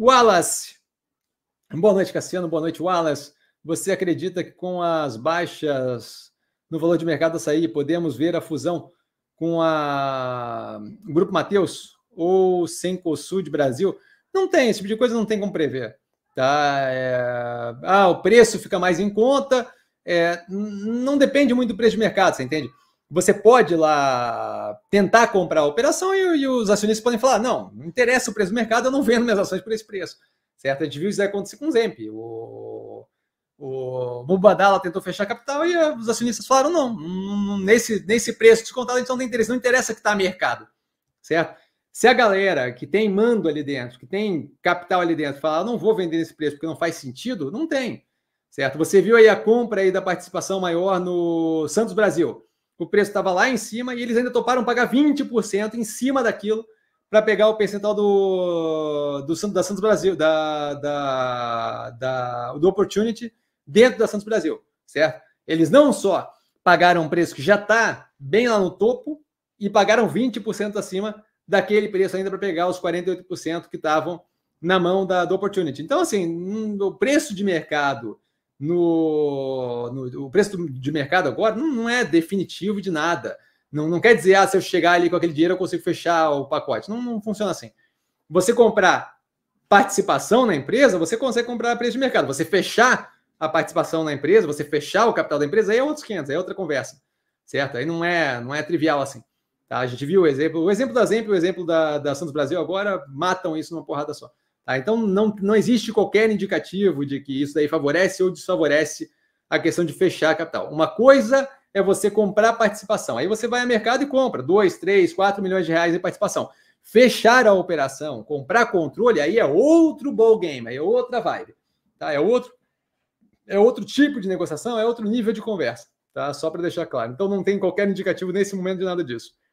Wallace. Boa noite, Cassiano. Boa noite, Wallace. Você acredita que com as baixas no valor de mercado a sair podemos ver a fusão com a o Grupo Mateus ou de Brasil? Não tem, esse tipo de coisa não tem como prever. Tá? É... Ah, o preço fica mais em conta. É... Não depende muito do preço de mercado, você entende? você pode lá tentar comprar a operação e, e, os acionistas podem falar: não, não interessa o preço do mercado, eu não vendo minhas ações por esse preço. Certo? A gente viu isso acontecer com o Zemp. O, o Mubadala tentou fechar capital e os acionistas falaram: não, nesse, nesse preço descontado a gente não tem interesse, não interessa que está mercado. Certo? Se a galera que tem mando ali dentro, que tem capital ali dentro, falar: não vou vender nesse preço porque não faz sentido, não tem. Certo? Você viu aí a compra aí da participação maior no Santos Brasil o preço estava lá em cima e eles ainda toparam pagar 20% em cima daquilo para pegar o percentual do, do da Santos Brasil, da, da, da, do Opportunity dentro da Santos Brasil, certo? Eles não só pagaram um preço que já está bem lá no topo e pagaram 20% acima daquele preço ainda para pegar os 48% que estavam na mão da, do Opportunity. Então, assim, hum, o preço de mercado no, no o preço de mercado agora não, não, é definitivo de nada. Não, não quer dizer, ah, se eu chegar ali com aquele dinheiro eu consigo fechar o pacote. Não, não funciona assim. Você comprar participação na empresa, você consegue comprar a preço de mercado. Você fechar a participação na empresa, você fechar o capital da empresa, aí é outros 500, aí é outra conversa, certo? Aí não é, não é trivial assim. Tá? A gente viu o exemplo, o exemplo da Zemp, o exemplo da, da Santos Brasil agora matam isso numa porrada só. Tá? Então, não, não existe qualquer indicativo de que isso daí favorece ou desfavorece a questão de fechar a capital. Uma coisa é você comprar participação. Aí você vai ao mercado e compra 2, 3, 4 milhões de reais em participação. Fechar a operação, comprar controle, aí é outro ball game, aí é outra vibe. Tá? É, outro, é outro tipo de negociação, é outro nível de conversa. Tá? Só para deixar claro. Então não tem qualquer indicativo nesse momento de nada disso.